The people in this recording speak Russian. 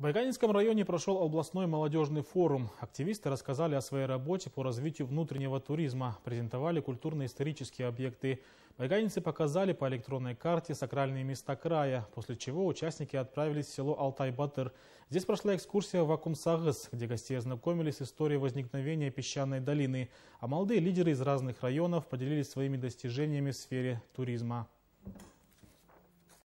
В Байканинском районе прошел областной молодежный форум. Активисты рассказали о своей работе по развитию внутреннего туризма, презентовали культурно-исторические объекты. Байканинцы показали по электронной карте сакральные места края, после чего участники отправились в село Алтай-Батыр. Здесь прошла экскурсия в Акумсагыс, где гости ознакомились с историей возникновения песчаной долины, а молодые лидеры из разных районов поделились своими достижениями в сфере туризма.